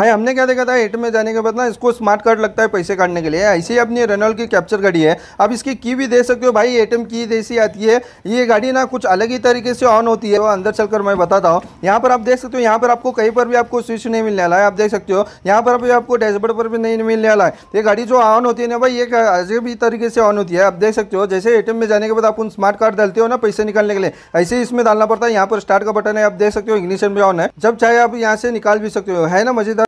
भाई हमने क्या देखा था एट में जाने के बाद ना इसको स्मार्ट कार्ड लगता है पैसे काटने के लिए ऐसे ही अपनी रेनॉल्ड की कैप्चर गाड़ी है आप इसकी की भी दे सकते हो भाई एटीएम की जैसी आती है ये गाड़ी ना कुछ अलग ही तरीके से ऑन होती है वो अंदर चलकर मैं बताता हूँ यहाँ पर आप देख सकते हो यहाँ पर आपको कहीं पर भी आपको स्विच नहीं मिलने वाला है आप देख सकते हो यहाँ पर भी आपको डैशबोर्ड पर भी नहीं मिलने वाला है ये गाड़ी जो ऑन होती है ना भाई ये अजय भी तरीके से ऑन होती है आप देख सकते हो जैसे एटीएम में जाने के बाद आप उन स्मार्ट कार्ड डालते हो ना पैसे निकालने के लिए ऐसे ही इसमें डालना पड़ता है यहाँ पर स्टार्ट का बटन है आप देख सकते हो इग्निशन भी ऑन है जब चाहे आप यहाँ से निकाल भी सकते हो है ना मजेदार